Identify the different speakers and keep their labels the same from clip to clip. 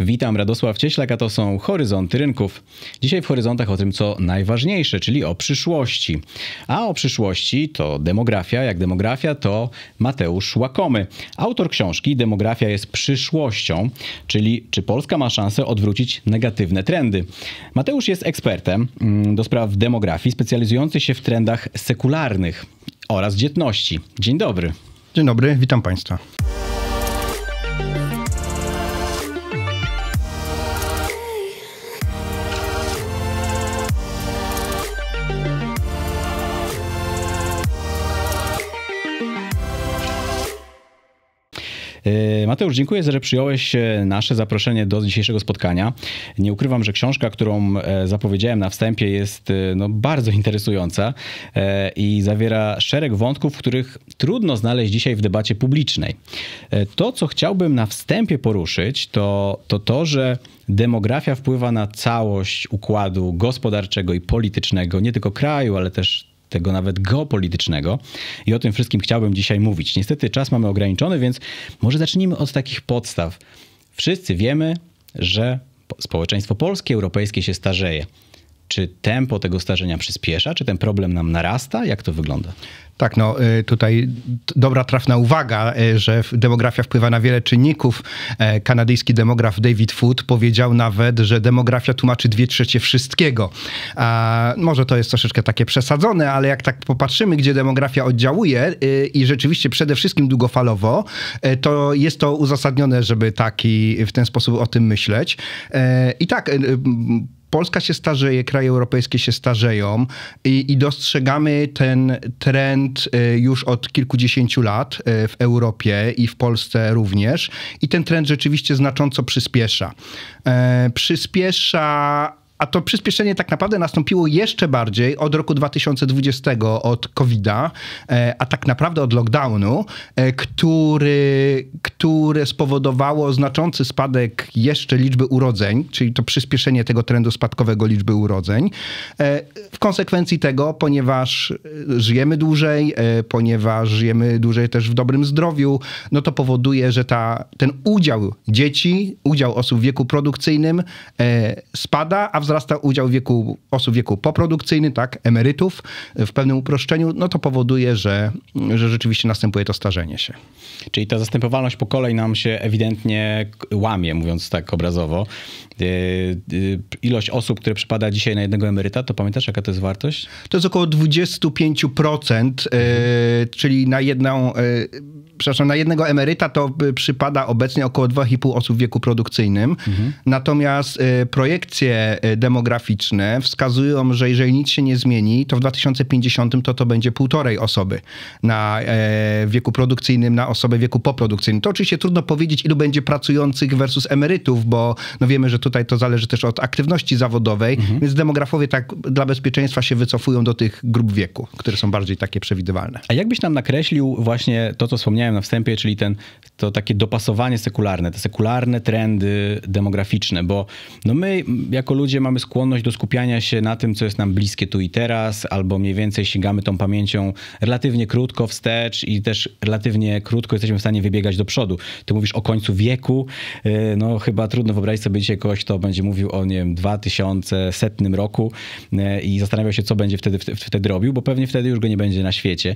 Speaker 1: Witam, Radosław Cieślak, a to są Horyzonty Rynków. Dzisiaj w Horyzontach o tym, co najważniejsze, czyli o przyszłości. A o przyszłości to demografia, jak demografia to Mateusz Łakomy, autor książki Demografia jest przyszłością, czyli czy Polska ma szansę odwrócić negatywne trendy. Mateusz jest ekspertem mm, do spraw demografii, specjalizujący się w trendach sekularnych oraz dzietności. Dzień dobry.
Speaker 2: Dzień dobry, witam Państwa.
Speaker 1: E, Mateusz, dziękuję, że przyjąłeś e, nasze zaproszenie do dzisiejszego spotkania. Nie ukrywam, że książka, którą e, zapowiedziałem na wstępie, jest no, bardzo interesująca i zawiera szereg wątków, których trudno znaleźć dzisiaj w debacie publicznej. To, co chciałbym na wstępie poruszyć, to to, to że demografia wpływa na całość układu gospodarczego i politycznego, nie tylko kraju, ale też tego nawet geopolitycznego. I o tym wszystkim chciałbym dzisiaj mówić. Niestety czas mamy ograniczony, więc może zacznijmy od takich podstaw. Wszyscy wiemy, że społeczeństwo polskie, europejskie się starzeje. Czy tempo
Speaker 2: tego starzenia przyspiesza? Czy ten problem nam narasta? Jak to wygląda? Tak, no y, tutaj dobra trafna uwaga, y, że demografia wpływa na wiele czynników. E, kanadyjski demograf David Food powiedział nawet, że demografia tłumaczy dwie trzecie wszystkiego. A może to jest troszeczkę takie przesadzone, ale jak tak popatrzymy, gdzie demografia oddziałuje y, i rzeczywiście przede wszystkim długofalowo, e, to jest to uzasadnione, żeby taki w ten sposób o tym myśleć. E, I tak Polska się starzeje, kraje europejskie się starzeją i, i dostrzegamy ten trend y, już od kilkudziesięciu lat y, w Europie i w Polsce również. I ten trend rzeczywiście znacząco przyspiesza. E, przyspiesza a to przyspieszenie tak naprawdę nastąpiło jeszcze bardziej od roku 2020, od COVID-a, e, a tak naprawdę od lockdownu, e, który, które spowodowało znaczący spadek jeszcze liczby urodzeń, czyli to przyspieszenie tego trendu spadkowego liczby urodzeń. E, w konsekwencji tego, ponieważ żyjemy dłużej, ponieważ żyjemy dłużej też w dobrym zdrowiu, no to powoduje, że ta, ten udział dzieci, udział osób w wieku produkcyjnym spada, a w wzrasta udział wieku, osób w wieku poprodukcyjnym, tak, emerytów w pewnym uproszczeniu, no to powoduje, że, że rzeczywiście następuje to starzenie się. Czyli ta zastępowalność po kolei nam się ewidentnie łamie,
Speaker 1: mówiąc tak obrazowo. Yy, yy, ilość osób, które przypada dzisiaj na jednego emeryta, to
Speaker 2: pamiętasz jaka to jest wartość? To jest około 25%, yy, czyli na jedną przepraszam, na jednego emeryta to przypada obecnie około 2,5 osób w wieku produkcyjnym. Mhm. Natomiast projekcje demograficzne wskazują, że jeżeli nic się nie zmieni, to w 2050 to to będzie półtorej osoby na e, wieku produkcyjnym, na osobę wieku poprodukcyjnym. To oczywiście trudno powiedzieć, ilu będzie pracujących versus emerytów, bo no wiemy, że tutaj to zależy też od aktywności zawodowej, mhm. więc demografowie tak dla bezpieczeństwa się wycofują do tych grup wieku, które są bardziej takie przewidywalne.
Speaker 1: A jakbyś nam nakreślił właśnie to, co wspomniałem na wstępie, czyli ten, to takie dopasowanie sekularne, te sekularne trendy demograficzne, bo no my jako ludzie mamy skłonność do skupiania się na tym, co jest nam bliskie tu i teraz, albo mniej więcej sięgamy tą pamięcią relatywnie krótko wstecz i też relatywnie krótko jesteśmy w stanie wybiegać do przodu. Ty mówisz o końcu wieku, y, no chyba trudno wyobrazić sobie dzisiaj kogoś, kto będzie mówił o, nie wiem, 2100 roku y, i zastanawiał się, co będzie wtedy, wtedy robił, bo pewnie wtedy już go nie będzie na świecie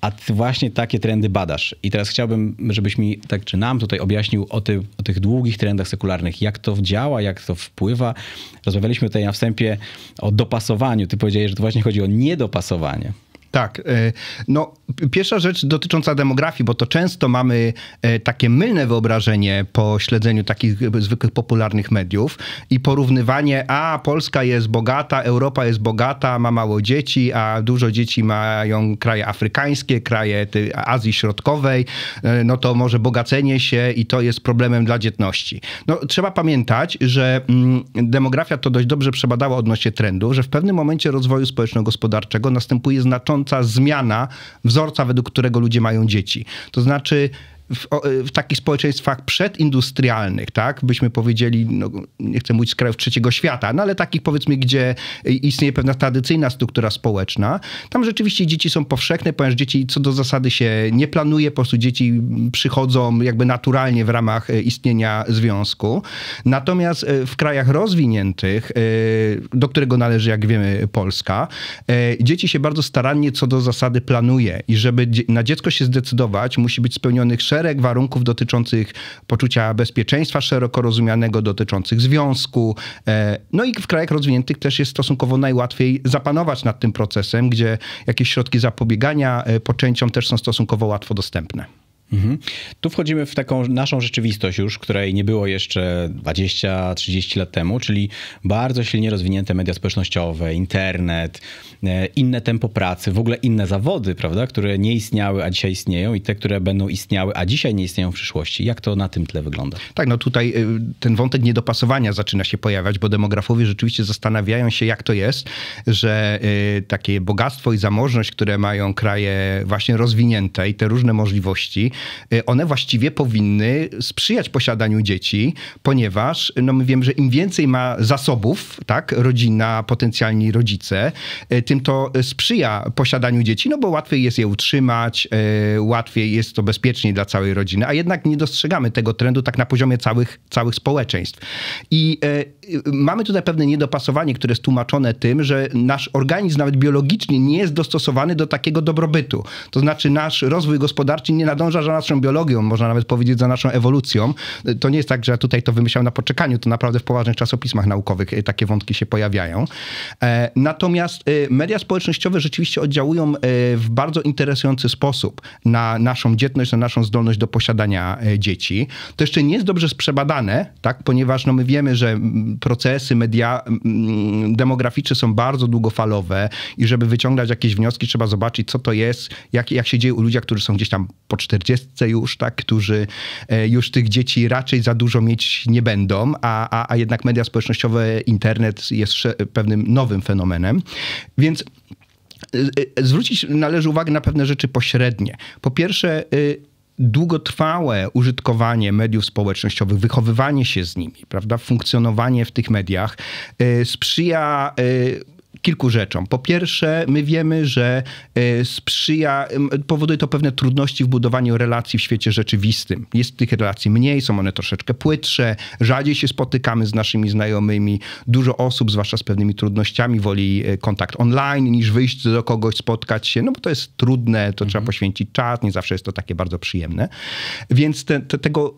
Speaker 1: a ty właśnie takie trendy badasz. I teraz chciałbym, żebyś mi tak czy nam tutaj objaśnił o, ty, o tych długich trendach sekularnych, jak to działa, jak to wpływa. Rozmawialiśmy tutaj na wstępie o dopasowaniu.
Speaker 2: Ty powiedziałeś, że to właśnie chodzi o niedopasowanie. Tak. E, no, pierwsza rzecz dotycząca demografii, bo to często mamy e, takie mylne wyobrażenie po śledzeniu takich e, zwykłych popularnych mediów i porównywanie, a Polska jest bogata, Europa jest bogata, ma mało dzieci, a dużo dzieci mają kraje afrykańskie, kraje Azji Środkowej, no to może bogacenie się i to jest problemem dla dzietności. No, trzeba pamiętać, że mm, demografia to dość dobrze przebadała odnośnie trendu, że w pewnym momencie rozwoju społeczno-gospodarczego następuje znaczący zmiana wzorca, według którego ludzie mają dzieci. To znaczy w, y, w takich społeczeństwach przedindustrialnych, tak, byśmy powiedzieli, no, nie chcę mówić z krajów trzeciego świata, no ale takich powiedzmy, gdzie istnieje pewna tradycyjna struktura społeczna, tam rzeczywiście dzieci są powszechne, ponieważ dzieci co do zasady się nie planuje, po prostu dzieci przychodzą jakby naturalnie w ramach y, istnienia związku. Natomiast y, w krajach rozwiniętych, do którego należy, jak wiemy, Polska, dzieci się bardzo starannie co do zasady planuje i żeby na dziecko się zdecydować, musi być spełnionych szereg szereg warunków dotyczących poczucia bezpieczeństwa szeroko rozumianego, dotyczących związku. E, no i w krajach rozwiniętych też jest stosunkowo najłatwiej zapanować nad tym procesem, gdzie jakieś środki zapobiegania e, poczęciom też są stosunkowo łatwo dostępne.
Speaker 1: Mhm. Tu wchodzimy w taką naszą rzeczywistość już, której nie było jeszcze 20-30 lat temu, czyli bardzo silnie rozwinięte media społecznościowe, internet, e, inne tempo pracy, w ogóle inne zawody, prawda, które nie istniały, a dzisiaj istnieją
Speaker 2: i te, które będą istniały, a dzisiaj nie istnieją w przyszłości. Jak to na tym tle wygląda? Tak, no tutaj e, ten wątek niedopasowania zaczyna się pojawiać, bo demografowie rzeczywiście zastanawiają się, jak to jest, że e, takie bogactwo i zamożność, które mają kraje właśnie rozwinięte i te różne możliwości, Y, one właściwie powinny sprzyjać posiadaniu dzieci, ponieważ y, no my wiem, że im więcej ma zasobów, tak, rodzina, potencjalni rodzice, y, tym to sprzyja posiadaniu dzieci, no bo łatwiej jest je utrzymać, łatwiej jest to bezpieczniej dla całej rodziny, a jednak nie dostrzegamy tego trendu tak na poziomie całych, całych społeczeństw. I mamy tutaj pewne niedopasowanie, które jest tłumaczone tym, że nasz organizm nawet biologicznie nie jest dostosowany do takiego dobrobytu. To znaczy nasz rozwój gospodarczy nie nadąża za naszą biologią, można nawet powiedzieć za naszą ewolucją. To nie jest tak, że ja tutaj to wymyślałem na poczekaniu, to naprawdę w poważnych czasopismach naukowych e, takie wątki się pojawiają. E, natomiast e, media społecznościowe rzeczywiście oddziałują w bardzo interesujący sposób na naszą dzietność, na naszą zdolność do posiadania dzieci. To jeszcze nie jest dobrze przebadane, tak? ponieważ no, my wiemy, że mm, procesy media mm, demograficzne są bardzo długofalowe i żeby wyciągać jakieś wnioski, trzeba zobaczyć, co to jest, jak, jak się dzieje u ludzi, którzy są gdzieś tam po 40 już, tak, którzy e, już tych dzieci raczej za dużo mieć nie będą, a, a, a jednak media społecznościowe, internet jest pewnym nowym fenomenem. Więc e, e, zwrócić należy uwagę na pewne rzeczy pośrednie. Po pierwsze, długotrwałe użytkowanie mediów społecznościowych, wychowywanie się z nimi, prawda, funkcjonowanie w tych mediach sprzyja kilku rzeczom. Po pierwsze, my wiemy, że e, sprzyja, powoduje to pewne trudności w budowaniu relacji w świecie rzeczywistym. Jest tych relacji mniej, są one troszeczkę płytsze, rzadziej się spotykamy z naszymi znajomymi. Dużo osób, zwłaszcza z pewnymi trudnościami, woli e, kontakt online niż wyjść do kogoś, spotkać się, no bo to jest trudne, to mhm. trzeba poświęcić czas, nie zawsze jest to takie bardzo przyjemne. Więc te, te, tego,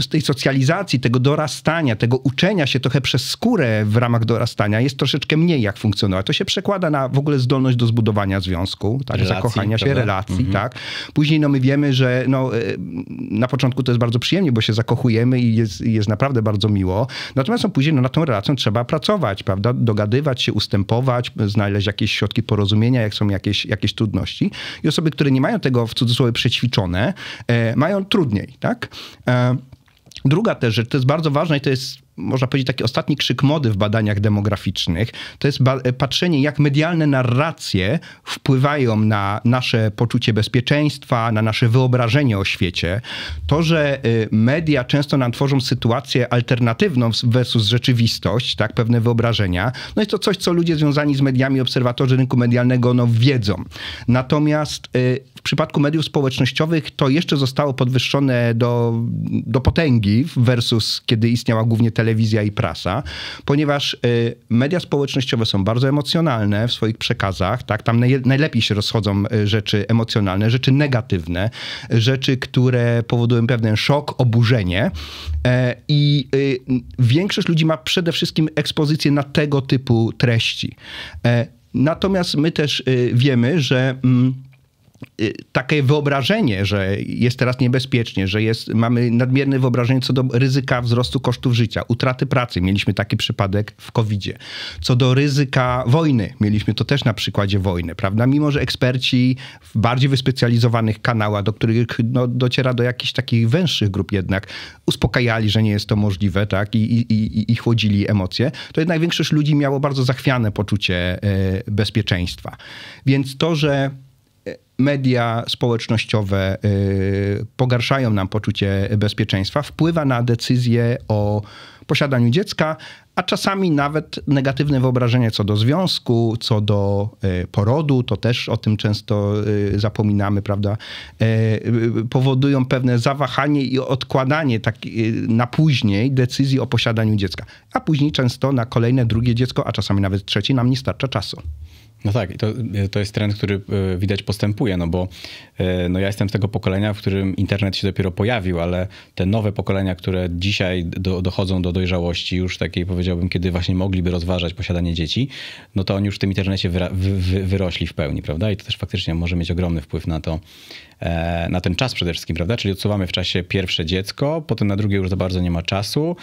Speaker 2: z tej socjalizacji, tego dorastania, tego uczenia się trochę przez skórę w ramach dorastania jest troszeczkę mniej, jak funkcjonować to się przekłada na w ogóle zdolność do zbudowania związku, tak, relacji, zakochania się, prawda? relacji, mhm. tak. Później no my wiemy, że no, e, na początku to jest bardzo przyjemnie, bo się zakochujemy i jest, jest naprawdę bardzo miło. Natomiast no, później no, na tą relacją trzeba pracować, prawda, dogadywać się, ustępować, znaleźć jakieś środki porozumienia, jak są jakieś, jakieś trudności. I osoby, które nie mają tego w cudzysłowie przećwiczone, e, mają trudniej, tak. E, Druga też rzecz, to jest bardzo ważne i to jest można powiedzieć, taki ostatni krzyk mody w badaniach demograficznych, to jest patrzenie, jak medialne narracje wpływają na nasze poczucie bezpieczeństwa, na nasze wyobrażenie o świecie. To, że y, media często nam tworzą sytuację alternatywną versus rzeczywistość, tak, pewne wyobrażenia, no jest to coś, co ludzie związani z mediami, obserwatorzy rynku medialnego, no wiedzą. Natomiast y, w przypadku mediów społecznościowych to jeszcze zostało podwyższone do, do potęgi versus kiedy istniała głównie telewizja, telewizja i prasa, ponieważ y, media społecznościowe są bardzo emocjonalne w swoich przekazach, tak? Tam najlepiej się rozchodzą y, rzeczy emocjonalne, rzeczy negatywne, rzeczy, które powodują pewien szok, oburzenie e, i y, większość ludzi ma przede wszystkim ekspozycję na tego typu treści. E, natomiast my też wiemy, że mm, Y, takie wyobrażenie, że jest teraz niebezpiecznie, że jest, mamy nadmierne wyobrażenie co do ryzyka wzrostu kosztów życia, utraty pracy. Mieliśmy taki przypadek w COVID-zie. Co do ryzyka wojny, mieliśmy to też na przykładzie wojny, prawda? Mimo, że eksperci w bardziej wyspecjalizowanych kanałach, do których no, dociera do jakichś takich węższych grup jednak, uspokajali, że nie jest to możliwe, tak? I, i, i, i chłodzili emocje, to jednak większość ludzi miało bardzo zachwiane poczucie e, bezpieczeństwa. Więc to, że media społecznościowe y, pogarszają nam poczucie bezpieczeństwa, wpływa na decyzje o posiadaniu dziecka, a czasami nawet negatywne wyobrażenie co do związku, co do y, porodu, to też o tym często y, zapominamy, prawda? Powodują pewne zawahanie i odkładanie tak, na później decyzji o posiadaniu dziecka, a później często na kolejne, drugie dziecko, a czasami nawet trzecie nam nie starcza czasu. No tak, to, y, to jest trend, który y, widać postępuje, no bo y, no ja jestem z tego
Speaker 1: pokolenia, w którym internet się dopiero pojawił, ale te nowe pokolenia, które dzisiaj do, dochodzą do dojrzałości, już takiej powiedziałbym, kiedy właśnie mogliby rozważać posiadanie dzieci, no to oni już w tym internecie wyra, wy, wy, wyrośli w pełni, prawda? I to też faktycznie może mieć ogromny wpływ na to, E, na ten czas przede wszystkim, prawda? Czyli odsuwamy w czasie pierwsze dziecko, potem na drugie już za bardzo nie ma czasu.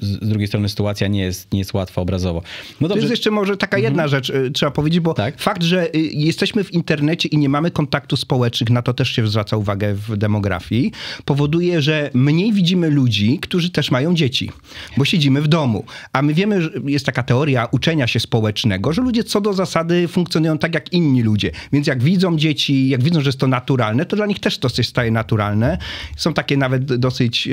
Speaker 2: Z drugiej strony sytuacja nie jest, nie jest łatwa obrazowo. No dobrze. To jest jeszcze może taka jedna mhm. rzecz, y, trzeba powiedzieć, bo tak? fakt, że y, jesteśmy w internecie i nie mamy kontaktu społecznych, na to też się zwraca uwagę w demografii, powoduje, że mniej widzimy ludzi, którzy też mają dzieci, bo siedzimy w domu. A my wiemy, że jest taka teoria uczenia się społecznego, że ludzie co do zasady funkcjonują tak jak inni ludzie. Więc jak widzą dzieci, jak widzą, że jest to naturalne, to dla nich też to dosyć staje naturalne. Są takie nawet dosyć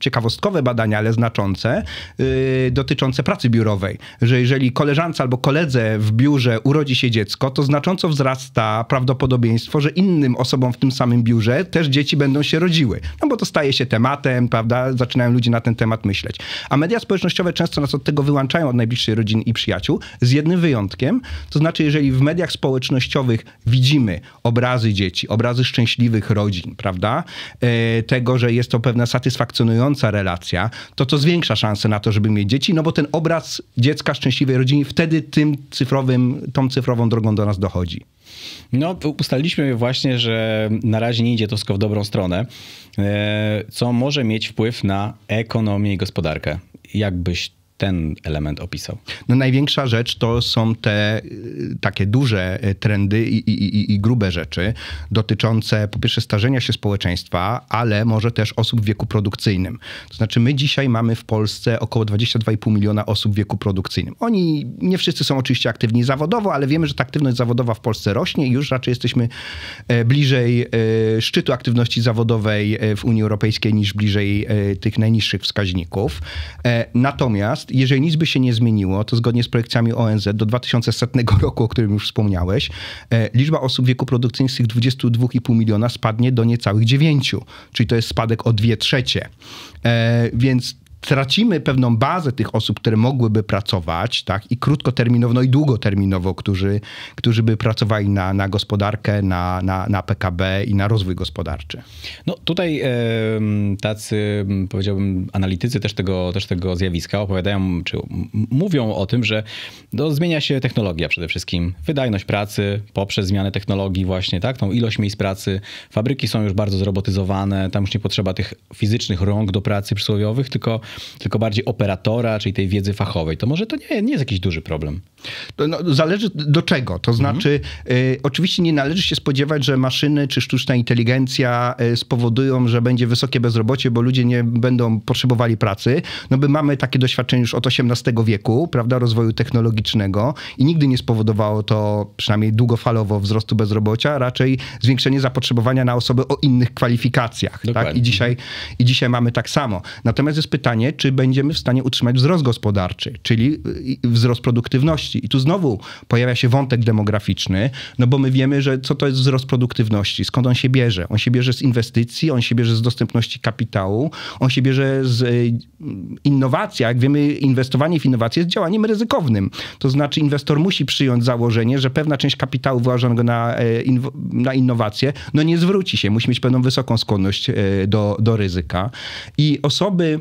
Speaker 2: ciekawostkowe badania, ale znaczące, y, dotyczące pracy biurowej, że jeżeli koleżance albo koledze w biurze urodzi się dziecko, to znacząco wzrasta prawdopodobieństwo, że innym osobom w tym samym biurze też dzieci będą się rodziły. No bo to staje się tematem, prawda? Zaczynają ludzie na ten temat myśleć. A media społecznościowe często nas od tego wyłączają od najbliższej rodziny i przyjaciół, z jednym wyjątkiem, to znaczy jeżeli w mediach społecznościowych widzimy obrazy dzieci, obrazy obrazy szczęśliwych rodzin, prawda? E, tego, że jest to pewna satysfakcjonująca relacja, to to zwiększa szanse na to, żeby mieć dzieci, no bo ten obraz dziecka szczęśliwej rodziny wtedy tym cyfrowym, tą cyfrową drogą do nas dochodzi.
Speaker 1: No, ustaliliśmy właśnie, że na razie nie idzie to wszystko w dobrą stronę, e, co może mieć wpływ na ekonomię i gospodarkę.
Speaker 2: Jakbyś ten element opisał? No największa rzecz to są te y, takie duże y, trendy i, i, i, i grube rzeczy dotyczące po pierwsze starzenia się społeczeństwa, ale może też osób w wieku produkcyjnym. To znaczy my dzisiaj mamy w Polsce około 22,5 miliona osób w wieku produkcyjnym. Oni nie wszyscy są oczywiście aktywni zawodowo, ale wiemy, że ta aktywność zawodowa w Polsce rośnie i już raczej jesteśmy e, bliżej e, szczytu aktywności zawodowej e, w Unii Europejskiej niż bliżej tych najniższych wskaźników. Natomiast jeżeli nic by się nie zmieniło, to zgodnie z projekcjami ONZ do 2100 roku, o którym już wspomniałeś, e, liczba osób w wieku produkcyjnym z tych 22,5 miliona spadnie do niecałych 9, czyli to jest spadek o 2 trzecie. E, więc tracimy pewną bazę tych osób, które mogłyby pracować, tak, i krótkoterminowo, no i długoterminowo, którzy, którzy by pracowali na, na gospodarkę, na, na, na PKB i na rozwój gospodarczy.
Speaker 1: No tutaj tacy, powiedziałbym, analitycy też tego, też tego zjawiska opowiadają, czy mówią o tym, że no, zmienia się technologia przede wszystkim, wydajność pracy poprzez zmianę technologii właśnie, tak, tą ilość miejsc pracy, fabryki są już bardzo zrobotyzowane, tam już nie potrzeba tych fizycznych rąk do pracy przysłowiowych, tylko
Speaker 2: tylko bardziej operatora, czyli tej wiedzy fachowej, to może to nie, nie jest jakiś duży problem. No, zależy do czego. To mhm. znaczy, mhm. y, oczywiście nie należy się spodziewać, że maszyny czy sztuczna inteligencja y, spowodują, że będzie wysokie bezrobocie, bo ludzie nie będą potrzebowali pracy. No by mamy takie doświadczenie już od XVIII wieku, prawda, rozwoju technologicznego i nigdy nie spowodowało to, przynajmniej długofalowo, wzrostu bezrobocia, raczej zwiększenie zapotrzebowania na osoby o innych kwalifikacjach. Tak? I, dzisiaj, I dzisiaj mamy tak samo. Natomiast jest pytanie, pytanie, czy będziemy w stanie utrzymać wzrost gospodarczy, czyli y, wzrost produktywności. I tu znowu pojawia się wątek demograficzny, no bo my wiemy, że co to jest wzrost produktywności, skąd on się bierze. On się bierze z inwestycji, on się bierze z dostępności kapitału, on się bierze z y, innowacji. Jak wiemy, inwestowanie w innowacje jest działaniem ryzykownym. To znaczy inwestor musi przyjąć założenie, że pewna część kapitału wyłożonego na, e, na innowacje, no nie zwróci się. Musi mieć pewną wysoką skłonność e, do, do ryzyka. I osoby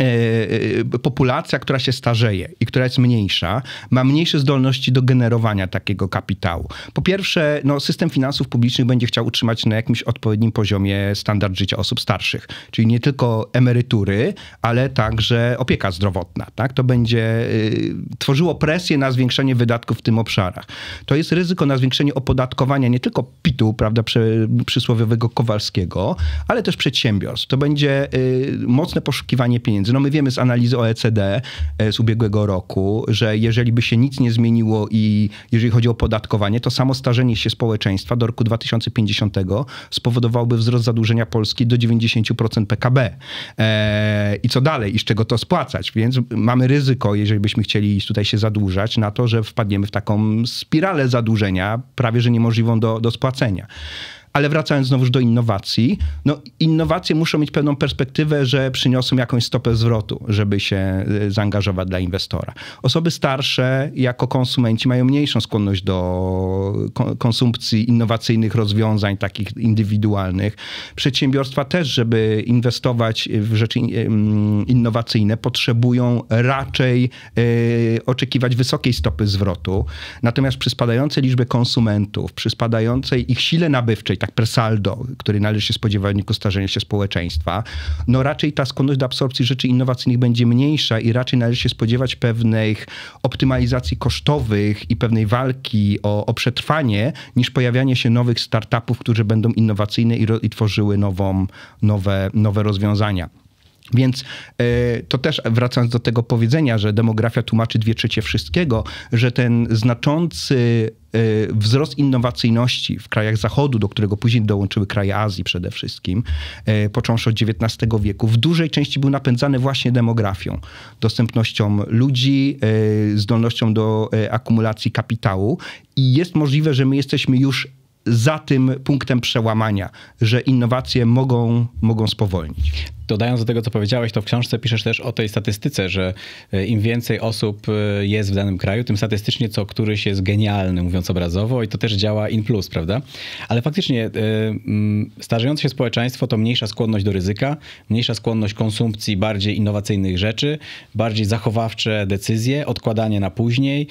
Speaker 2: E, e, populacja, która się starzeje i która jest mniejsza, ma mniejsze zdolności do generowania takiego kapitału. Po pierwsze, no, system finansów publicznych będzie chciał utrzymać na jakimś odpowiednim poziomie standard życia osób starszych, czyli nie tylko emerytury, ale także opieka zdrowotna. Tak? To będzie y, tworzyło presję na zwiększenie wydatków w tym obszarach. To jest ryzyko na zwiększenie opodatkowania nie tylko PIT-u, prawda, przy, przysłowiowego Kowalskiego, ale też przedsiębiorstw. To będzie y, mocne poszukiwanie pieniędzy pieniędzy. No my wiemy z analizy OECD e, z ubiegłego roku, że jeżeli by się nic nie zmieniło i jeżeli chodzi o podatkowanie, to samo starzenie się społeczeństwa do roku 2050 spowodowałoby wzrost zadłużenia Polski do 90% PKB. E, I co dalej? I z czego to spłacać? Więc mamy ryzyko, jeżeli byśmy chcieli tutaj się zadłużać, na to, że wpadniemy w taką spiralę zadłużenia, prawie że niemożliwą do, do spłacenia. Ale wracając znowuż do innowacji, no innowacje muszą mieć pewną perspektywę, że przyniosą jakąś stopę zwrotu, żeby się e, zaangażować dla inwestora. Osoby starsze jako konsumenci mają mniejszą skłonność do konsumpcji innowacyjnych rozwiązań takich indywidualnych. Przedsiębiorstwa też, żeby inwestować w rzeczy innowacyjne, potrzebują raczej e, oczekiwać wysokiej stopy zwrotu. Natomiast przy spadającej liczbie konsumentów, przy spadającej ich sile nabywczej, tak presaldo, który należy się spodziewać w wyniku starzenia się społeczeństwa, no raczej ta skłonność do absorpcji rzeczy innowacyjnych będzie mniejsza i raczej należy się spodziewać pewnych optymalizacji kosztowych i pewnej walki o, o przetrwanie, niż pojawianie się nowych startupów, które będą innowacyjne i, i tworzyły nową, nowe, nowe rozwiązania. Więc y, to też wracając do tego powiedzenia, że demografia tłumaczy dwie trzecie wszystkiego, że ten znaczący e, wzrost innowacyjności w krajach Zachodu, do którego później dołączyły kraje Azji przede wszystkim, e, począwszy od XIX wieku, w dużej części był napędzany właśnie demografią, dostępnością ludzi, zdolnością do akumulacji kapitału. I jest możliwe, że my jesteśmy już za tym punktem przełamania, że innowacje mogą, mogą spowolnić. Dodając do tego, co powiedziałeś, to w książce piszesz też o
Speaker 1: tej statystyce, że e, im więcej osób e, jest w danym kraju, tym statystycznie co któryś jest genialny, mówiąc obrazowo, i to też działa in plus, prawda? Ale faktycznie e, mm, starzejące się społeczeństwo to mniejsza skłonność do ryzyka, mniejsza skłonność konsumpcji bardziej innowacyjnych rzeczy, bardziej zachowawcze decyzje, odkładanie na później,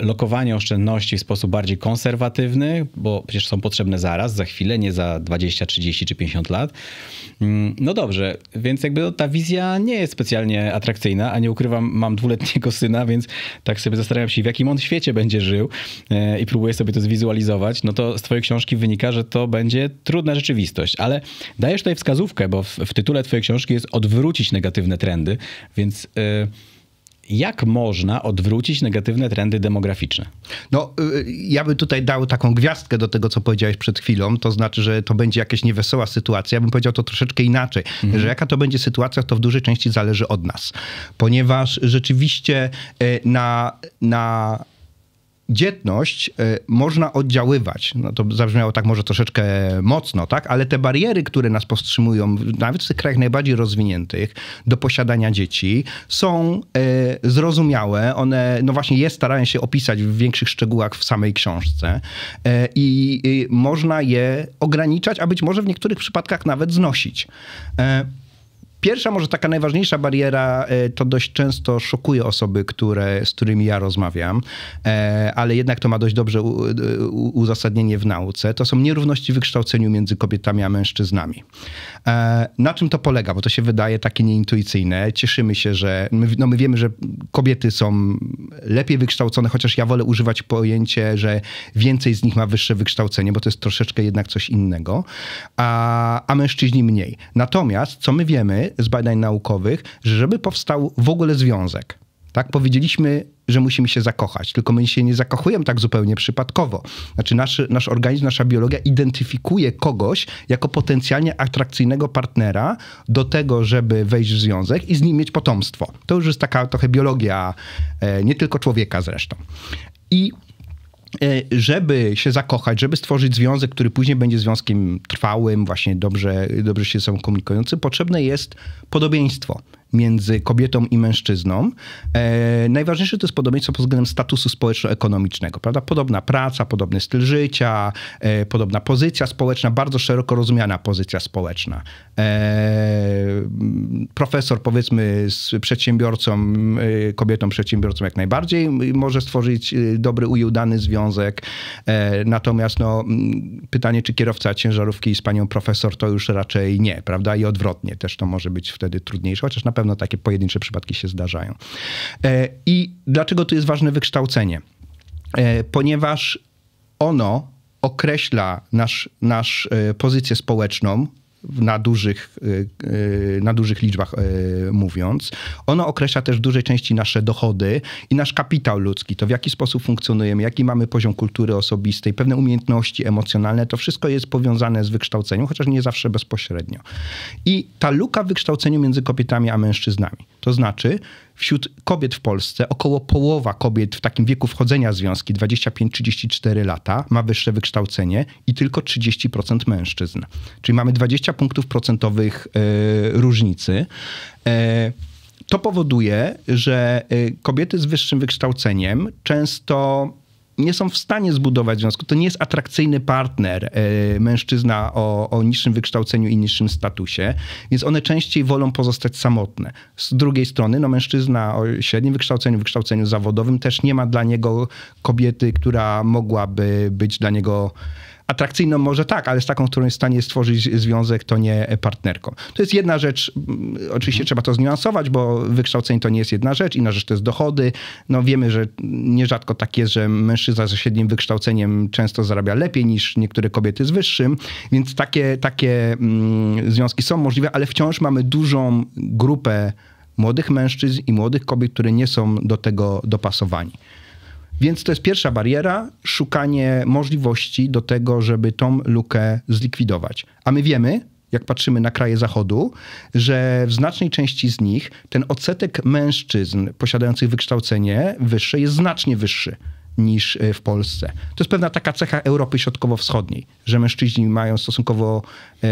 Speaker 1: lokowanie oszczędności w sposób bardziej konserwatywny, bo przecież są potrzebne zaraz, za chwilę, nie za 20, 30 czy 50 lat. Mm, no dobrze, więc jakby no, ta wizja nie jest specjalnie atrakcyjna, a nie ukrywam, mam dwuletniego syna, więc tak sobie zastanawiam się, w jakim on świecie będzie żył e, i próbuję sobie to zwizualizować. No to z twojej książki wynika, że to będzie trudna rzeczywistość, ale dajesz tutaj wskazówkę, bo w, w tytule twojej książki jest odwrócić negatywne
Speaker 2: trendy, więc... E, jak można odwrócić negatywne trendy demograficzne? No, y, y, ja bym tutaj dał taką gwiazdkę do tego, co powiedziałeś przed chwilą, to znaczy, że to będzie jakaś niewesoła sytuacja. Ja bym powiedział to troszeczkę inaczej, mhm. że jaka to będzie sytuacja, to w dużej części zależy od nas, ponieważ rzeczywiście y, na, na dzietność e, można oddziaływać. No to zabrzmiało tak może troszeczkę mocno, tak? Ale te bariery, które nas powstrzymują, nawet w tych krajach najbardziej rozwiniętych, do posiadania dzieci, są e, zrozumiałe. One, no właśnie, je starają się opisać w większych szczegółach w samej książce e, i można je ograniczać, a być może w niektórych przypadkach nawet znosić. Pierwsza, może taka najważniejsza bariera, e, to dość często szokuje osoby, które, z którymi ja rozmawiam, e, ale jednak to ma dość dobrze e, uzasadnienie w nauce. To są nierówności w wykształceniu między kobietami a mężczyznami. E, na czym to polega? Bo to się wydaje takie nieintuicyjne. Cieszymy się, że my, no my wiemy, że kobiety są lepiej wykształcone, chociaż ja wolę używać pojęcie, że więcej z nich ma wyższe wykształcenie, bo to jest troszeczkę jednak coś innego, a, a mężczyźni mniej. Natomiast, co my wiemy z badań naukowych, że żeby powstał w ogóle związek, tak, powiedzieliśmy, że musimy się zakochać, tylko my się nie zakochujemy tak zupełnie przypadkowo. Znaczy, nasz, nasz organizm, nasza biologia identyfikuje kogoś jako potencjalnie atrakcyjnego partnera do tego, żeby wejść w związek i z nim mieć potomstwo. To już jest taka trochę biologia, e, nie tylko człowieka zresztą. I e, żeby się zakochać, żeby stworzyć związek, który później będzie związkiem trwałym, właśnie dobrze, dobrze się sobą komunikującym, potrzebne jest podobieństwo między kobietą i mężczyzną. E, najważniejsze to jest podobieństwo pod względem statusu społeczno-ekonomicznego, prawda? Podobna praca, podobny styl życia, e, podobna pozycja społeczna, bardzo szeroko rozumiana pozycja społeczna. E, profesor, powiedzmy, z przedsiębiorcą, e, kobietą przedsiębiorcą jak najbardziej może stworzyć e, dobry i związek. E, natomiast no, pytanie, czy kierowca ciężarówki z panią profesor, to już raczej nie, prawda? I odwrotnie też to może być wtedy trudniejsze, chociaż na pewno pewno takie pojedyncze przypadki się zdarzają. E, I dlaczego tu jest ważne wykształcenie? E, ponieważ ono określa nasz, nasz e, pozycję społeczną, na dużych, y, y, na dużych liczbach y, mówiąc. Ono określa też w dużej części nasze dochody i nasz kapitał ludzki, to w jaki sposób funkcjonujemy, jaki mamy poziom kultury osobistej, pewne umiejętności emocjonalne, to wszystko jest powiązane z wykształceniem, chociaż nie zawsze bezpośrednio. I ta luka w wykształceniu między kobietami a mężczyznami. To znaczy, wśród kobiet w Polsce około połowa kobiet w takim wieku wchodzenia w związki, 25-34 lata, ma wyższe wykształcenie i tylko 30% mężczyzn. Czyli mamy 20 punktów procentowych e, różnicy. E, to powoduje, że e, kobiety z wyższym wykształceniem często nie są w stanie zbudować związku. To nie jest atrakcyjny partner, e, mężczyzna o, o niższym wykształceniu i niższym statusie, więc one częściej wolą pozostać samotne. Z drugiej strony, no, mężczyzna o średnim wykształceniu, wykształceniu zawodowym też nie ma dla niego kobiety, która mogłaby być dla niego atrakcyjną może tak, ale z taką, którą jest w stanie stworzyć związek, to nie partnerką. To jest jedna rzecz, mm, oczywiście trzeba to zniuansować, bo wykształcenie to nie jest jedna rzecz, inna rzecz to jest dochody. No wiemy, że nierzadko tak jest, że mężczyzna ze średnim wykształceniem często zarabia lepiej niż niektóre kobiety z wyższym, więc takie, takie mm, związki są możliwe, ale wciąż mamy dużą grupę młodych mężczyzn i młodych kobiet, które nie są do tego dopasowani. Więc to jest pierwsza bariera, szukanie możliwości do tego, żeby tą lukę zlikwidować. A my wiemy, jak patrzymy na kraje zachodu, że w znacznej części z nich ten odsetek mężczyzn posiadających wykształcenie wyższe jest znacznie wyższy niż e, w Polsce. To jest pewna taka cecha Europy Środkowo-Wschodniej, że mężczyźni mają stosunkowo e,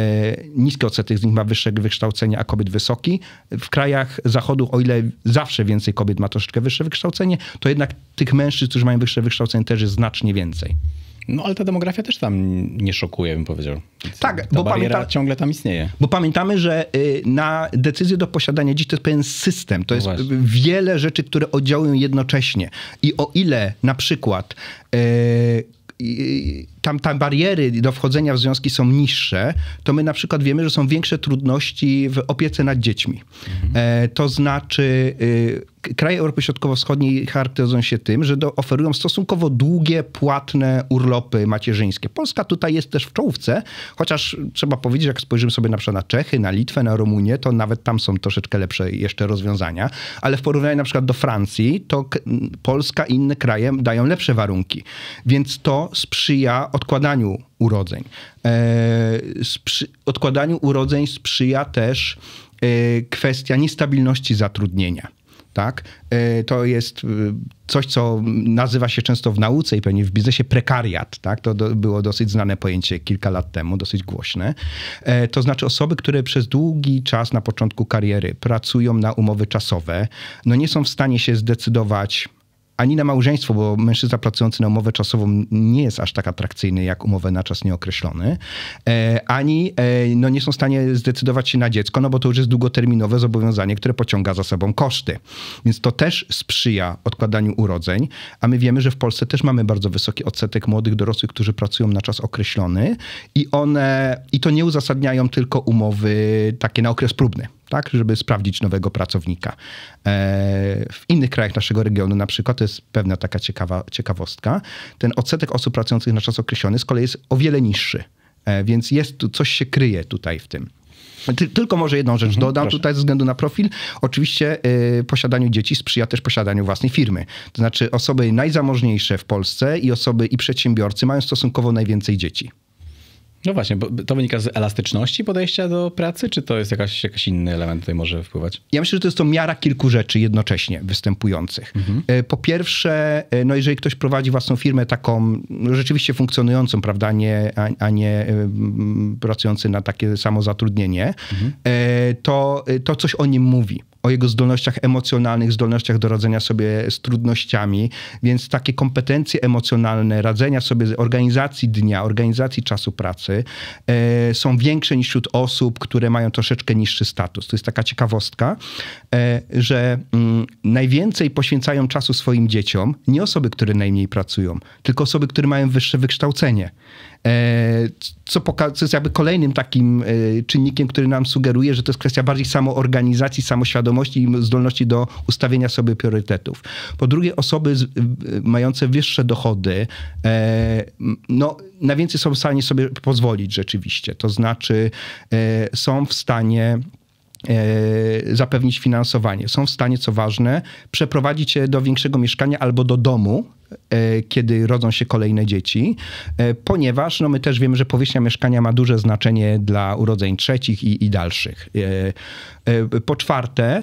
Speaker 2: niski odsetek z nich ma wyższe wykształcenie, a kobiet wysoki. W krajach zachodu, o ile zawsze więcej kobiet ma troszeczkę wyższe wykształcenie, to jednak tych mężczyzn, którzy mają wyższe wykształcenie, też jest znacznie więcej. No ale ta demografia też tam nie szokuje, bym powiedział. Tak, ta bo pamięta, ciągle tam istnieje. Bo pamiętamy, że y, na decyzję do posiadania dzieci to jest pewien system. To no jest wiele rzeczy, które oddziałują jednocześnie. I o ile na przykład... Yy, tam, tam bariery do wchodzenia w związki są niższe, to my na przykład wiemy, że są większe trudności w opiece nad dziećmi. Mhm. E, to znaczy, y, kraje Europy Środkowo-Wschodniej charakteryzują się tym, że do, oferują stosunkowo długie, płatne urlopy macierzyńskie. Polska tutaj jest też w czołówce, chociaż trzeba powiedzieć, jak spojrzymy sobie na przykład na Czechy, na Litwę, na Rumunię, to nawet tam są troszeczkę lepsze jeszcze rozwiązania, ale w porównaniu na przykład do Francji, to Polska i inne kraje dają lepsze warunki. Więc to sprzyja odkładaniu urodzeń. E, odkładaniu urodzeń sprzyja też e, kwestia niestabilności zatrudnienia. Tak? E, to jest coś, co nazywa się często w nauce i pewnie w biznesie prekariat. Tak? To do, było dosyć znane pojęcie kilka lat temu, dosyć głośne. E, to znaczy osoby, które przez długi czas na początku kariery pracują na umowy czasowe, no nie są w stanie się zdecydować ani na małżeństwo, bo mężczyzna pracujący na umowę czasową nie jest aż tak atrakcyjny jak umowę na czas nieokreślony, e, ani e, no, nie są w stanie zdecydować się na dziecko, no bo to już jest długoterminowe zobowiązanie, które pociąga za sobą koszty. Więc to też sprzyja odkładaniu urodzeń, a my wiemy, że w Polsce też mamy bardzo wysoki odsetek młodych dorosłych, którzy pracują na czas określony i one, i to nie uzasadniają tylko umowy takie na okres próbny tak, żeby sprawdzić nowego pracownika. E, w innych krajach naszego regionu na przykład, to jest pewna taka ciekawa, ciekawostka, ten odsetek osób pracujących na czas określony z kolei jest o wiele niższy. E, więc jest tu, coś się kryje tutaj w tym. Tylko może jedną rzecz mhm, dodam proszę. tutaj ze względu na profil. Oczywiście e, posiadaniu dzieci sprzyja też posiadaniu własnej firmy. To znaczy osoby najzamożniejsze w Polsce i osoby i przedsiębiorcy mają stosunkowo najwięcej dzieci. No właśnie, bo to wynika z elastyczności podejścia do pracy, czy to jest jakaś, jakiś inny element tutaj może wpływać? Ja myślę, że to jest to miara kilku rzeczy jednocześnie występujących. Mhm. E, po pierwsze, e, no jeżeli ktoś prowadzi własną firmę taką no rzeczywiście funkcjonującą, prawda, nie, a, a nie e, pracujący na takie samo zatrudnienie, mhm. to, to coś o nim mówi o jego zdolnościach emocjonalnych, zdolnościach do radzenia sobie z trudnościami, więc takie kompetencje emocjonalne, radzenia sobie z organizacji dnia, organizacji czasu pracy e, są większe niż wśród osób, które mają troszeczkę niższy status. To jest taka ciekawostka, e, że mm, najwięcej poświęcają czasu swoim dzieciom nie osoby, które najmniej pracują, tylko osoby, które mają wyższe wykształcenie. E, co, poka- co jest jakby kolejnym takim e, czynnikiem, który nam sugeruje, że to jest kwestia bardziej samoorganizacji, samoświadomości i zdolności do ustawienia sobie priorytetów. Po drugie, osoby z, mające wyższe dochody, e, no, na więcej są w stanie sobie pozwolić rzeczywiście. To znaczy, są w stanie zapewnić finansowanie. Są w stanie, co ważne, przeprowadzić się do większego mieszkania albo do domu, E, kiedy rodzą się kolejne dzieci, e, ponieważ no my też wiemy, że powierzchnia mieszkania ma duże znaczenie dla urodzeń trzecich i, i dalszych. E, po czwarte,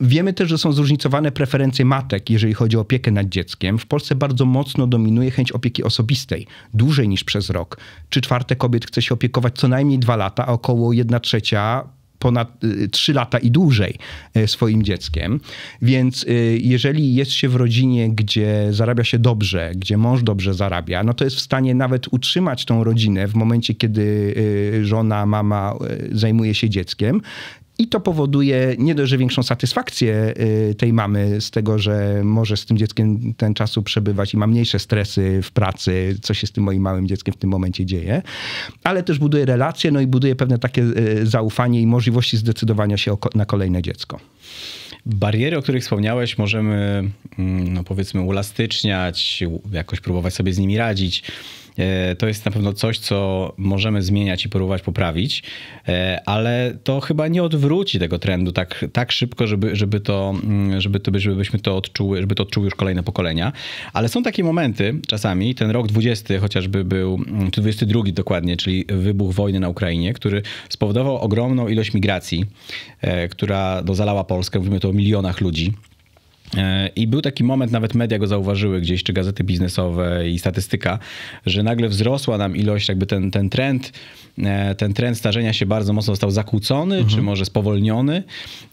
Speaker 2: Wiemy też, że są zróżnicowane preferencje matek, jeżeli chodzi o opiekę nad dzieckiem. W Polsce bardzo mocno dominuje chęć opieki osobistej, dłużej niż przez rok. Czy czwarte kobiet chce się opiekować co najmniej dwa lata, a około jedna trzecia ponad 3 y, lata i dłużej y, swoim dzieckiem. Więc y, jeżeli jest się w rodzinie, gdzie zarabia się dobrze, gdzie mąż dobrze zarabia, no to jest w stanie nawet utrzymać tą rodzinę w momencie, kiedy żona, mama zajmuje się dzieckiem i to powoduje nie dość, że większą satysfakcję y, tej mamy z tego, że może z tym dzieckiem ten czasu przebywać i ma mniejsze stresy w pracy, co się z tym moim małym dzieckiem w tym momencie dzieje, ale też buduje relacje, no i buduje pewne takie y, zaufanie i możliwości zdecydowania się na kolejne dziecko. Bariery, o których wspomniałeś, możemy, mm, no powiedzmy,
Speaker 1: ulastyczniać, jakoś próbować sobie z nimi radzić. E, to jest na pewno coś, co możemy zmieniać i próbować poprawić, e, ale to chyba nie odwróci tego trendu tak, tak szybko, żeby, żeby to, mm, żeby to, żebyśmy to odczuły, żeby to odczuły już kolejne pokolenia. Ale są takie momenty czasami, ten rok 20 chociażby był, mm, czy 22 dokładnie, czyli wybuch wojny na Ukrainie, który spowodował ogromną ilość migracji, e, która dozalała Polskę, mówimy tu o milionach ludzi. E, I był taki moment, nawet media go zauważyły gdzieś, czy gazety biznesowe i statystyka, że nagle wzrosła nam ilość, jakby ten, ten trend, e, ten trend starzenia się bardzo mocno został zakłócony, mhm. czy może spowolniony.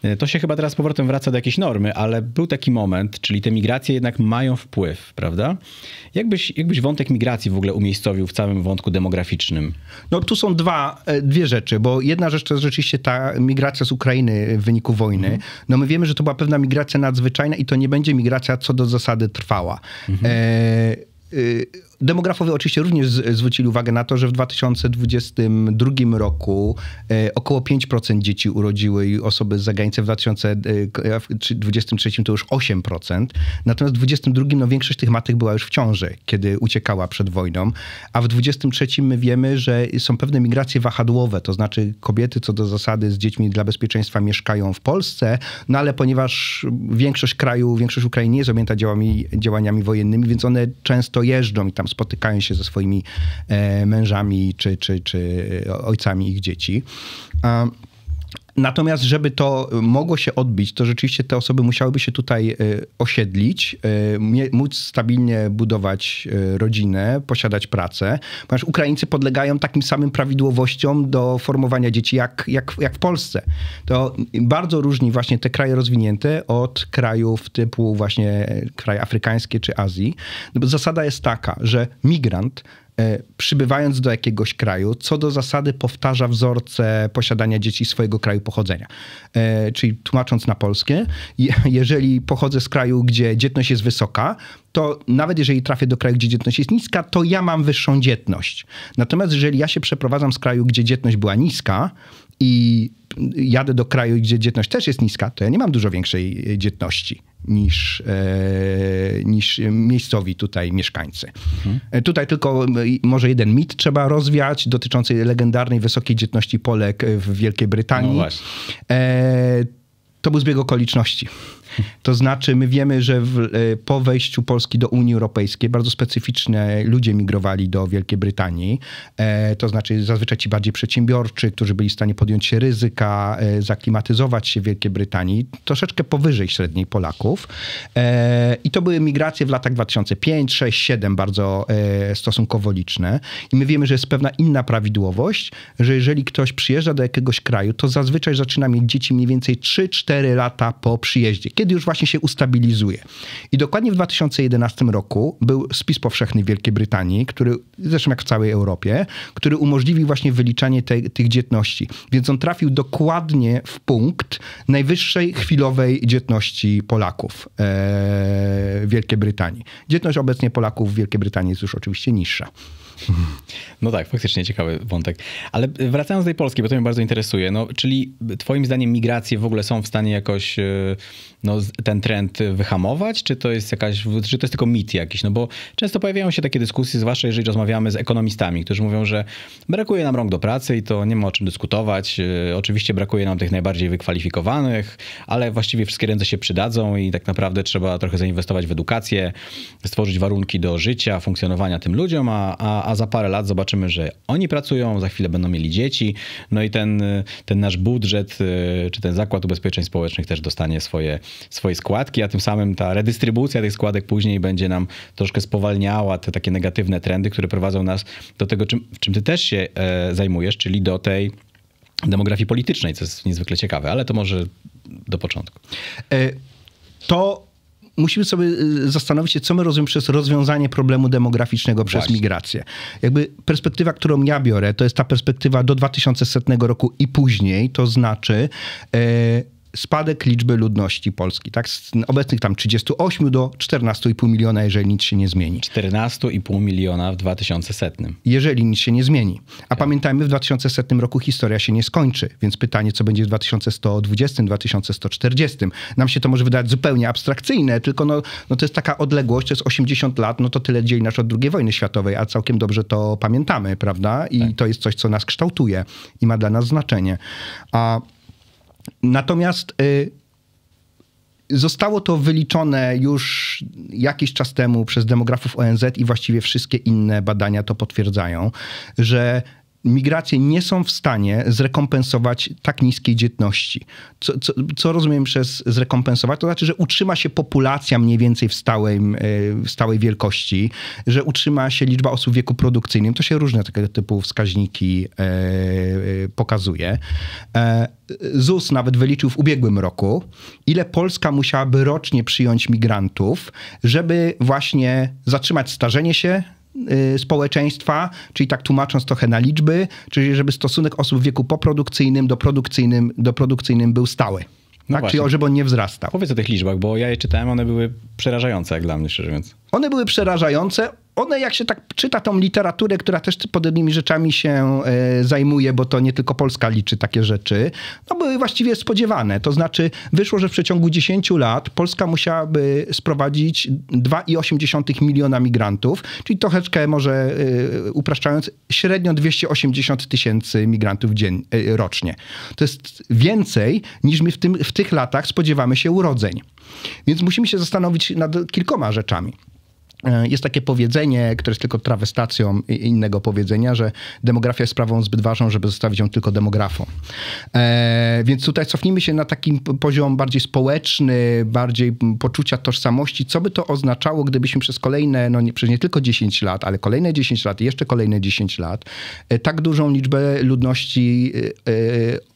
Speaker 1: E, to się chyba teraz z powrotem wraca do jakiejś normy, ale był taki moment, czyli te migracje jednak mają wpływ,
Speaker 2: prawda? Jakbyś, jakbyś wątek migracji w ogóle umiejscowił w całym wątku demograficznym? No tu są dwa, dwie rzeczy, bo jedna rzecz to jest rzeczywiście ta migracja z Ukrainy w wyniku wojny. Mhm. No my wiemy, że to była pewna migracja nadzwyczajna i to nie będzie migracja co do zasady trwała. Mhm. E, y, Demografowie oczywiście również z, zwrócili uwagę na to, że w 2022 roku e, około 5% dzieci urodziły osoby z zagranicy, w 2023 e, to już 8%, natomiast w 2022 no, większość tych matek była już w ciąży, kiedy uciekała przed wojną, a w 2023 my wiemy, że są pewne migracje wahadłowe, to znaczy kobiety co do zasady z dziećmi dla bezpieczeństwa mieszkają w Polsce, no ale ponieważ większość kraju, większość Ukrainy nie jest objęta działami, działaniami wojennymi, więc one często jeżdżą i tam tam spotykają się ze swoimi e, mężami czy, czy, czy ojcami ich dzieci. Natomiast, żeby to mogło się odbić, to rzeczywiście te osoby musiałyby się tutaj e, osiedlić, e, móc stabilnie budować e, rodzinę, posiadać pracę, ponieważ Ukraińcy podlegają takim samym prawidłowościom do formowania dzieci jak, jak, jak w Polsce. To bardzo różni właśnie te kraje rozwinięte od krajów typu właśnie kraje afrykańskie czy Azji. No bo zasada jest taka, że migrant E, przybywając do jakiegoś kraju, co do zasady powtarza wzorce posiadania dzieci swojego kraju pochodzenia. E, czyli tłumacząc na polskie, jeżeli pochodzę z kraju, gdzie dzietność jest wysoka, to nawet jeżeli trafię do kraju, gdzie dzietność jest niska, to ja mam wyższą dzietność. Natomiast jeżeli ja się przeprowadzam z kraju, gdzie dzietność była niska, i jadę do kraju, gdzie dzietność też jest niska, to ja nie mam dużo większej e, dzietności niż, e, niż miejscowi tutaj mieszkańcy. Mhm. E, tutaj tylko może jeden mit trzeba rozwiać dotyczący legendarnej wysokiej dzietności Polek w Wielkiej Brytanii. No e, to był zbieg okoliczności. To znaczy, my wiemy, że w, e, po wejściu Polski do Unii Europejskiej bardzo specyficzne ludzie migrowali do Wielkiej Brytanii. E, to znaczy, zazwyczaj ci bardziej przedsiębiorczy, którzy byli w stanie podjąć się ryzyka, e, zaklimatyzować się w Wielkiej Brytanii, troszeczkę powyżej średniej Polaków. E, I to były migracje w latach 2005, 6, 7, bardzo e, stosunkowo liczne. I my wiemy, że jest pewna inna prawidłowość, że jeżeli ktoś przyjeżdża do jakiegoś kraju, to zazwyczaj zaczyna mieć dzieci mniej więcej 3-4 lata po przyjeździe kiedy już właśnie się ustabilizuje. I dokładnie w 2011 roku był spis powszechny w Wielkiej Brytanii, który, zresztą jak w całej Europie, który umożliwił właśnie wyliczanie te, tych dzietności. Więc on trafił dokładnie w punkt najwyższej chwilowej dzietności Polaków e, w Wielkiej Brytanii. Dzietność obecnie Polaków w Wielkiej Brytanii jest już oczywiście niższa.
Speaker 1: No tak, faktycznie ciekawy wątek. Ale wracając do tej Polski, bo to mnie bardzo interesuje, no, czyli twoim zdaniem migracje w ogóle są w stanie jakoś e, no, ten trend wyhamować, czy to jest jakaś, czy to jest tylko mit jakiś? No bo często pojawiają się takie dyskusje, zwłaszcza jeżeli rozmawiamy z ekonomistami, którzy mówią, że brakuje nam rąk do pracy i to nie ma o czym dyskutować. E, oczywiście brakuje nam tych najbardziej wykwalifikowanych, ale właściwie wszystkie ręce się przydadzą i tak naprawdę trzeba trochę zainwestować w edukację, stworzyć warunki do życia, funkcjonowania tym ludziom, a, a a, za parę lat zobaczymy, że oni pracują, za chwilę będą mieli dzieci, no i ten, ten nasz budżet, y, czy ten Zakład Ubezpieczeń Społecznych też dostanie swoje, swoje składki, a tym samym ta redystrybucja tych składek później będzie nam troszkę spowalniała te takie negatywne trendy, które prowadzą nas do tego, czym, czym ty też się e, zajmujesz, czyli do tej demografii politycznej, co jest niezwykle ciekawe, ale to może do
Speaker 2: początku. E, to musimy sobie y, zastanowić się, co my rozumiemy przez rozwiązanie problemu demograficznego przez Właśnie. migrację. Jakby perspektywa, którą ja biorę, to jest ta perspektywa do 2100 roku i później, to znaczy... E, spadek liczby ludności Polski, tak? Z obecnych tam 38 do 14,5 miliona, jeżeli nic się nie zmieni. 14,5 miliona w 2100. Jeżeli nic się nie zmieni. A tak. pamiętajmy, w 2100 roku historia się nie skończy, więc pytanie, co będzie w 2120, 2140. Nam się to może wydać zupełnie abstrakcyjne, tylko no, no to jest taka odległość, to jest 80 lat, no to tyle dzieli nas od II wojny światowej, a całkiem dobrze to pamiętamy, prawda? I tak. to jest coś, co nas kształtuje i ma dla nas znaczenie. A Natomiast y, zostało to wyliczone już jakiś czas temu przez demografów ONZ i właściwie wszystkie inne badania to potwierdzają, że migracje nie są w stanie zrekompensować tak niskiej dzietności. Co, co, co, rozumiem przez zrekompensować? To znaczy, że utrzyma się populacja mniej więcej w, e, w stałej wielkości, że utrzyma się liczba osób w wieku produkcyjnym. To się różne tego typu wskaźniki e, e, pokazuje. ZUS nawet wyliczył w ubiegłym roku, ile Polska musiałaby rocznie przyjąć migrantów, żeby właśnie zatrzymać starzenie się, Y, społeczeństwa, czyli tak tłumacząc trochę na liczby, czyli żeby stosunek osób w wieku poprodukcyjnym do produkcyjnym, do produkcyjnym był stały. No tak?
Speaker 1: Czyli żeby on nie wzrastał. Powiedz o tych liczbach, bo ja je czytałem, one były przerażające jak dla mnie, szczerze mówiąc.
Speaker 2: One były przerażające, one, jak się tak czyta tą literaturę, która też podobnymi rzeczami się e, zajmuje, bo to nie tylko Polska liczy takie rzeczy, no były właściwie spodziewane. To znaczy, wyszło, że w przeciągu 10 lat Polska musiałaby sprowadzić 2,8 miliona migrantów, czyli troszeczkę może e, upraszczając, średnio 280 tysięcy migrantów dzien, e, rocznie. To jest więcej niż my w, tym, w tych latach spodziewamy się urodzeń. Więc musimy się zastanowić nad kilkoma rzeczami. E, jest takie powiedzenie, które jest tylko trawestacją innego powiedzenia, że demografia jest sprawą zbyt ważną, żeby zostawić ją tylko demografom. E, więc tutaj cofnijmy się na taki poziom bardziej społeczny, bardziej poczucia tożsamości. Co by to oznaczało, gdybyśmy przez kolejne, no nie, przez nie tylko 10 lat, ale kolejne 10 lat i jeszcze kolejne 10 lat, e, tak dużą liczbę ludności e,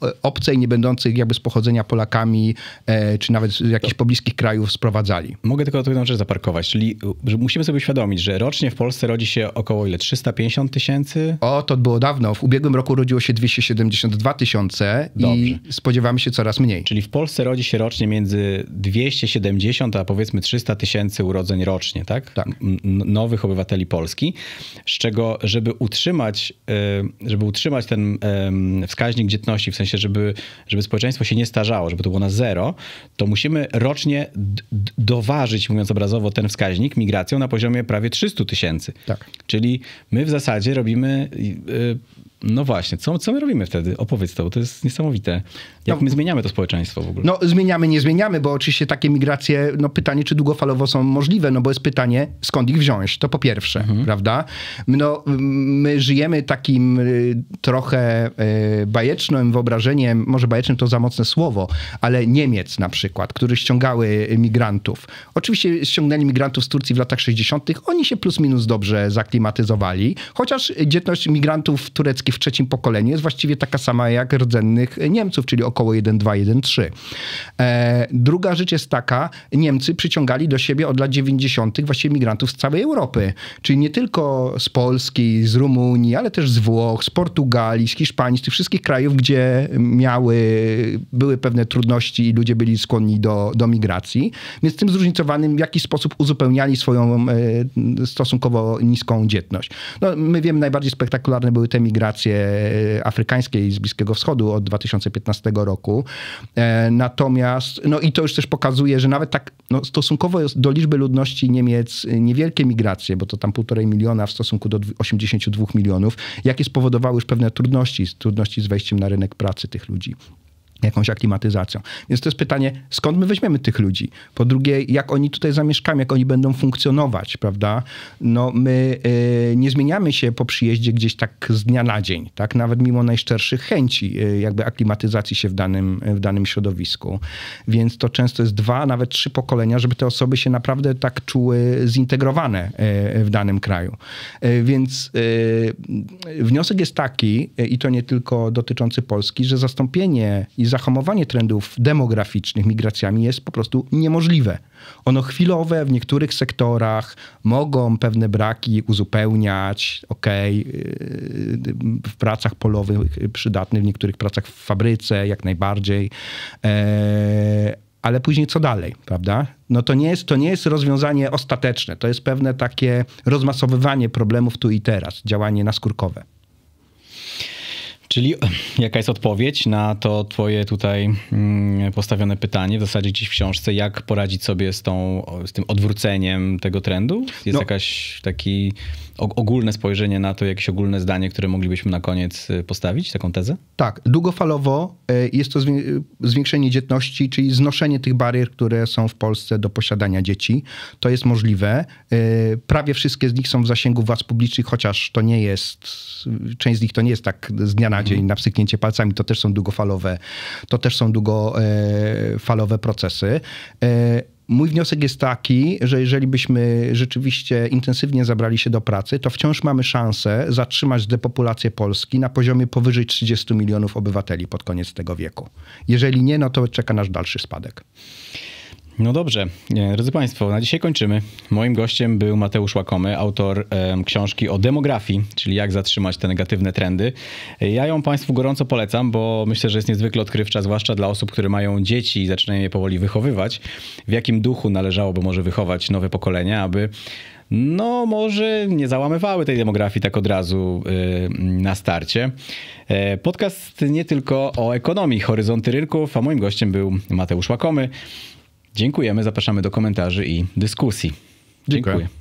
Speaker 2: e obcej, nie będących jakby z pochodzenia Polakami, e, czy nawet z jakichś pobliskich krajów sprowadzali? Mogę tylko jedną rzecz zaparkować, czyli że musi musimy sobie
Speaker 1: uświadomić, że rocznie w Polsce rodzi się około ile? 350 tysięcy? O, to było dawno. W ubiegłym roku rodziło się 272 tysiące i spodziewamy się coraz mniej. Czyli w Polsce rodzi się rocznie między 270 a powiedzmy 300 tysięcy urodzeń rocznie, tak? Tak. Nowych obywateli Polski, z czego, żeby utrzymać, e, żeby utrzymać ten wskaźnik dzietności, w sensie, żeby, żeby społeczeństwo się nie starzało, żeby to było na zero, to musimy rocznie doważyć, mówiąc obrazowo, ten wskaźnik migracją na na poziomie prawie 300 tysięcy. Tak. Czyli my w zasadzie robimy y, no właśnie, co, co my robimy wtedy? Opowiedz to, bo to jest niesamowite. Jak no, my zmieniamy to społeczeństwo w ogóle? No
Speaker 2: zmieniamy, nie zmieniamy, bo oczywiście takie migracje, no pytanie, czy długofalowo są możliwe, no bo jest pytanie, skąd ich wziąć? To po pierwsze, mhm. prawda? No my żyjemy takim y, trochę y, bajecznym wyobrażeniem, może bajecznym to za mocne słowo, ale Niemiec na przykład, które ściągały migrantów. Oczywiście ściągnęli migrantów z Turcji w latach 60., oni się plus minus dobrze zaklimatyzowali, chociaż dzietność migrantów tureckich w trzecim pokoleniu jest właściwie taka sama jak rdzennych Niemców, czyli około 1,2-1,3. E, druga rzecz jest taka, Niemcy przyciągali do siebie od lat 90. właściwie migrantów z całej Europy, czyli nie tylko z Polski, z Rumunii, ale też z Włoch, z Portugalii, z Hiszpanii, z tych wszystkich krajów, gdzie miały, były pewne trudności i ludzie byli skłonni do, do migracji. Więc tym zróżnicowanym w jakiś sposób uzupełniali swoją e, stosunkowo niską dzietność. No, my wiemy, najbardziej spektakularne były te migracje afrykańskiej e, afrykańskie i z Bliskiego Wschodu od 2015 roku. E, natomiast, no i to już też pokazuje, że nawet tak no, stosunkowo do liczby ludności Niemiec e, niewielkie migracje, bo to tam półtorej miliona w stosunku do 82 milionów, jakie spowodowały już pewne trudności, trudności z wejściem na rynek pracy tych ludzi jakąś aklimatyzacją. Więc to jest pytanie, skąd my weźmiemy tych ludzi? Po drugie, jak oni tutaj zamieszkają, jak oni będą funkcjonować, prawda? No my y, nie zmieniamy się po przyjeździe gdzieś tak z dnia na dzień, tak? Nawet mimo najszczerszych chęci y, jakby aklimatyzacji się w danym, y, w danym środowisku. Więc to często jest dwa, nawet trzy pokolenia, żeby te osoby się naprawdę tak czuły zintegrowane y, w danym kraju. Y, więc y, wniosek jest taki, i to nie tylko dotyczący Polski, że zastąpienie i zahamowanie trendów demograficznych migracjami jest po prostu niemożliwe. Ono chwilowe w niektórych sektorach mogą pewne braki uzupełniać, ok, yy, w pracach polowych przydatny, w niektórych pracach w fabryce jak najbardziej. E, ale później co dalej, prawda? No to nie, jest, to nie jest rozwiązanie ostateczne. To jest pewne takie rozmasowywanie problemów tu i teraz, działanie naskórkowe.
Speaker 1: Czyli jaka jest odpowiedź na to twoje tutaj mm, postawione pytanie, w zasadzie gdzieś w książce, jak poradzić sobie z, tą, z tym odwróceniem tego trendu? Jest no. jakaś taki ogólne spojrzenie na to, jakieś ogólne zdanie, które moglibyśmy na koniec y,
Speaker 2: postawić, taką tezę? Tak, długofalowo e, jest to zwiększenie dzietności, czyli znoszenie tych barier, które są w Polsce do posiadania dzieci. To jest możliwe. E, prawie wszystkie z nich są w zasięgu władz publicznych, chociaż to nie jest, część z nich to nie jest tak z dnia na na dzień, na wsyknięcie palcami, to też są długofalowe, to też są długofalowe e, procesy. E, mój wniosek jest taki, że jeżeli byśmy rzeczywiście intensywnie zabrali się do pracy, to wciąż mamy szansę zatrzymać depopulację Polski na poziomie powyżej 30 milionów obywateli pod koniec tego wieku. Jeżeli nie, no to czeka nasz dalszy spadek. No dobrze, drodzy Państwo, na dzisiaj kończymy. Moim gościem był Mateusz
Speaker 1: Łakomy, autor książki o demografii, czyli jak zatrzymać te negatywne trendy. Ja ją Państwu gorąco polecam, bo myślę, że jest niezwykle odkrywcza, zwłaszcza dla osób, które mają dzieci i zaczynają je powoli wychowywać. W jakim duchu należałoby może wychować nowe pokolenia, aby no może nie załamywały tej demografii tak od razu yy, na starcie. E, podcast nie tylko o ekonomii, horyzonty rynków, a moim gościem był Mateusz Łakomy. Dziękujemy, zapraszamy do komentarzy i dyskusji. Dziękuję. Dziękuję.